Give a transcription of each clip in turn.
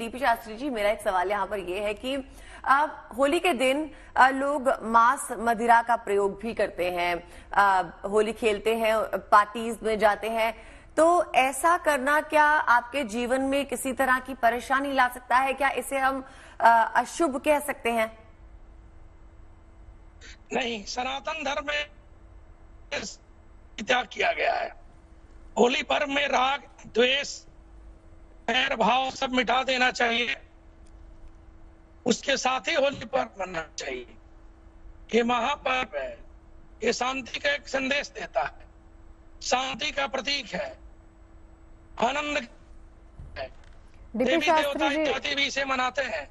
DP Shastri जी मेरा एक सवाल यहाँ पर यह है कि होली के दिन आ, लोग मांस मदिरा का प्रयोग भी करते हैं आ, होली खेलते हैं पार्टीज में जाते हैं तो ऐसा करना क्या आपके जीवन में किसी तरह की परेशानी ला सकता है क्या इसे हम आ, अशुभ कह सकते हैं नहीं सनातन धर्म में त्याग किया गया है होली पर्व में राग द्वेष भैर भाव सब मिटा देना चाहिए उसके साथ ही होली पर मनना चाहिए ये महापर्व है ये शांति का एक संदेश देता है शांति का प्रतीक है आनंद देवी देवता भी इसे मनाते हैं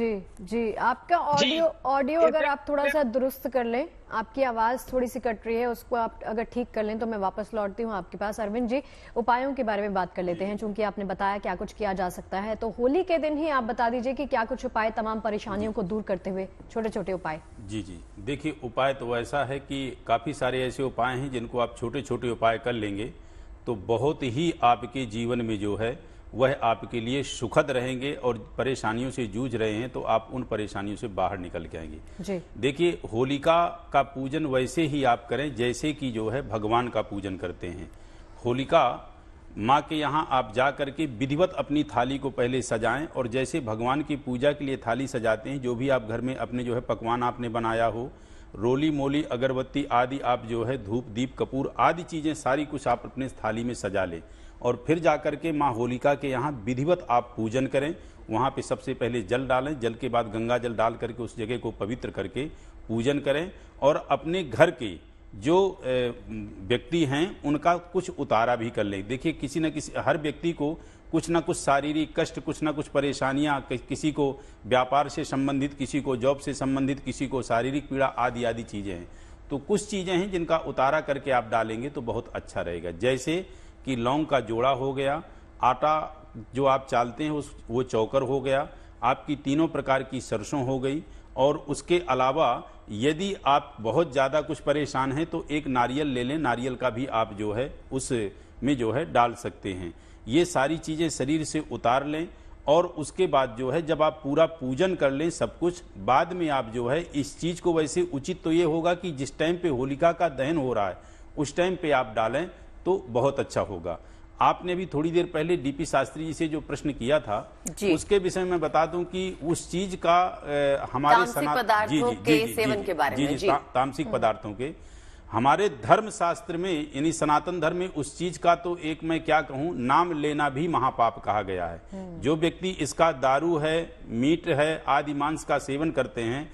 जी जी आपका ऑडियो ऑडियो अगर आप थोड़ा सा दुरुस्त कर लें आपकी आवाज़ थोड़ी सी कट रही है उसको आप अगर ठीक कर लें तो मैं वापस लौटती हूँ आपके पास अरविंद जी उपायों के बारे में बात कर लेते हैं चूंकि आपने बताया क्या कुछ किया जा सकता है तो होली के दिन ही आप बता दीजिए कि क्या कुछ उपाय तमाम परेशानियों को दूर करते हुए छोटे छोटे उपाय जी जी देखिए उपाय तो ऐसा है कि काफ़ी सारे ऐसे उपाय हैं जिनको आप छोटे छोटे उपाय कर लेंगे तो बहुत ही आपके जीवन में जो है वह आपके लिए सुखद रहेंगे और परेशानियों से जूझ रहे हैं तो आप उन परेशानियों से बाहर निकल के आएंगे देखिए होलिका का पूजन वैसे ही आप करें जैसे कि जो है भगवान का पूजन करते हैं होलिका माँ के यहाँ आप जा करके विधिवत अपनी थाली को पहले सजाएं और जैसे भगवान की पूजा के लिए थाली सजाते हैं जो भी आप घर में अपने जो है पकवान आपने बनाया हो रोली मोली अगरबत्ती आदि आप जो है धूप दीप कपूर आदि चीज़ें सारी कुछ आप अपने थाली में सजा लें और फिर जाकर के माँ होलिका के यहाँ विधिवत आप पूजन करें वहाँ पे सबसे पहले जल डालें जल के बाद गंगा जल डाल करके उस जगह को पवित्र करके पूजन करें और अपने घर के जो व्यक्ति हैं उनका कुछ उतारा भी कर लें देखिए किसी न किसी हर व्यक्ति को कुछ ना कुछ शारीरिक कष्ट कुछ ना कुछ कि, किसी को व्यापार से संबंधित किसी को जॉब से संबंधित किसी को शारीरिक पीड़ा आदि आदि चीज़ें हैं तो कुछ चीज़ें हैं जिनका उतारा करके आप डालेंगे तो बहुत अच्छा रहेगा जैसे कि लौंग का जोड़ा हो गया आटा जो आप चालते हैं उस वो चौकर हो गया आपकी तीनों प्रकार की सरसों हो गई और उसके अलावा यदि आप बहुत ज़्यादा कुछ परेशान हैं तो एक नारियल ले लें नारियल का भी आप जो है उस में जो है डाल सकते हैं ये सारी चीज़ें शरीर से उतार लें और उसके बाद जो है जब आप पूरा पूजन कर लें सब कुछ बाद में आप जो है इस चीज़ को वैसे उचित तो ये होगा कि जिस टाइम पे होलिका का दहन हो रहा है उस टाइम पे आप डालें तो बहुत अच्छा होगा आपने भी थोड़ी देर पहले डीपी शास्त्री जी से जो प्रश्न किया था उसके विषय में बता दूं कि उस चीज का ए, हमारे तामसिक पदार्थों के हमारे धर्म शास्त्र में यानी सनातन धर्म में उस चीज का तो एक मैं क्या कहूं नाम लेना भी महापाप कहा गया है हम्म। जो व्यक्ति इसका दारू है मीट है आदि मांस का सेवन करते हैं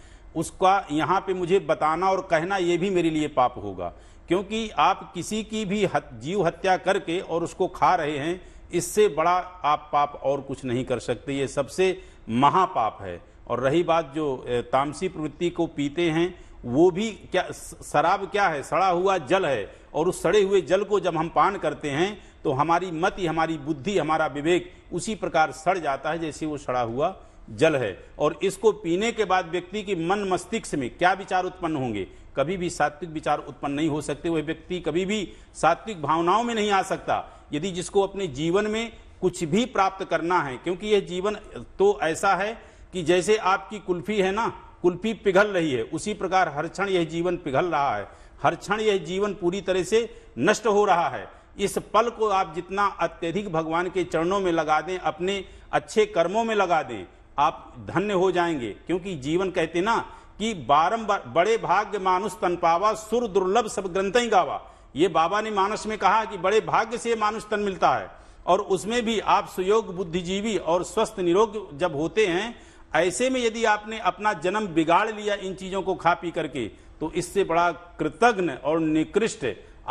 उसका यहाँ पे मुझे बताना और कहना ये भी मेरे लिए पाप होगा क्योंकि आप किसी की भी हत, जीव हत्या करके और उसको खा रहे हैं इससे बड़ा आप पाप और कुछ नहीं कर सकते ये सबसे महापाप है और रही बात जो तामसी प्रवृत्ति को पीते हैं वो भी क्या शराब क्या है सड़ा हुआ जल है और उस सड़े हुए जल को जब हम पान करते हैं तो हमारी मति हमारी बुद्धि हमारा विवेक उसी प्रकार सड़ जाता है जैसे वो सड़ा हुआ जल है और इसको पीने के बाद व्यक्ति की मन मस्तिष्क में क्या विचार उत्पन्न होंगे कभी भी सात्विक विचार उत्पन्न नहीं हो सकते वह व्यक्ति कभी भी सात्विक भावनाओं में नहीं आ सकता यदि जिसको अपने जीवन में कुछ भी प्राप्त करना है क्योंकि यह जीवन तो ऐसा है कि जैसे आपकी कुल्फी है ना कुल्फी पिघल रही है उसी प्रकार हर क्षण यह जीवन पिघल रहा है हर क्षण यह जीवन पूरी तरह से नष्ट हो रहा है इस पल को आप जितना अत्यधिक भगवान के चरणों में लगा दें अपने अच्छे कर्मों में लगा दें आप धन्य हो जाएंगे क्योंकि जीवन कहते ना कि बारम्बार बड़े भाग्य मानुष तन पावा सुर दुर्लभ सब ग्रंथ ही गावा ये बाबा ने मानस में कहा कि बड़े भाग्य से मानुष तन मिलता है और उसमें भी आप सुयोग बुद्धिजीवी और स्वस्थ निरोग जब होते हैं ऐसे में यदि आपने अपना जन्म बिगाड़ लिया इन चीजों को खा पी करके तो इससे बड़ा कृतज्ञ और निकृष्ट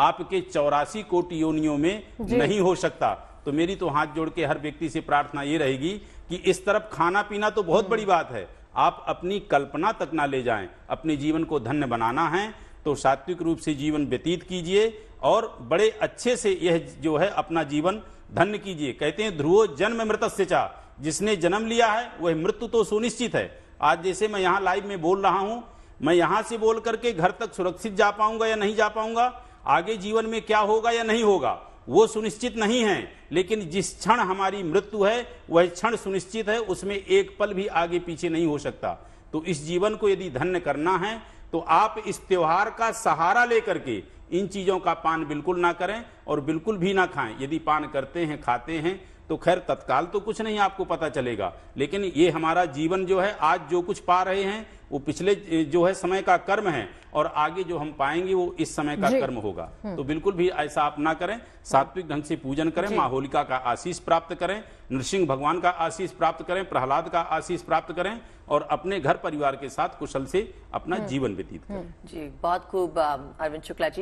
आपके चौरासी कोटि योनियों में नहीं हो सकता तो मेरी तो हाथ जोड़ के हर व्यक्ति से प्रार्थना ये रहेगी कि इस तरफ खाना पीना तो बहुत बड़ी बात है आप अपनी कल्पना तक ना ले जाएं अपने जीवन को धन्य बनाना है तो सात्विक रूप से जीवन व्यतीत कीजिए और बड़े अच्छे से यह जो है अपना जीवन धन्य कीजिए कहते हैं ध्रुव जन्म मृत से जिसने जन्म लिया है वह मृत्यु तो सुनिश्चित है आज जैसे मैं यहाँ लाइव में बोल रहा हूँ मैं यहाँ से बोल करके घर तक सुरक्षित जा पाऊंगा या नहीं जा पाऊंगा आगे जीवन में क्या होगा या नहीं होगा वो सुनिश्चित नहीं है लेकिन जिस क्षण हमारी मृत्यु है वह क्षण सुनिश्चित है उसमें एक पल भी आगे पीछे नहीं हो सकता तो इस जीवन को यदि धन्य करना है तो आप इस त्यौहार का सहारा लेकर के इन चीज़ों का पान बिल्कुल ना करें और बिल्कुल भी ना खाएं यदि पान करते हैं खाते हैं तो खैर तत्काल तो कुछ नहीं आपको पता चलेगा लेकिन ये हमारा जीवन जो है आज जो कुछ पा रहे हैं वो पिछले जो है समय का कर्म है और आगे जो हम पाएंगे वो इस समय का कर्म होगा हम्म। तो बिल्कुल भी ऐसा आप ना करें सात्विक ढंग से पूजन करें माहौलिका का आशीष प्राप्त करें नृसिंह भगवान का आशीष प्राप्त करें प्रहलाद का आशीष प्राप्त करें और अपने घर परिवार के साथ कुशल से अपना हम्म। जीवन व्यतीत करें हम्म। जी बहुत खूब अरविंद शुक्ला जी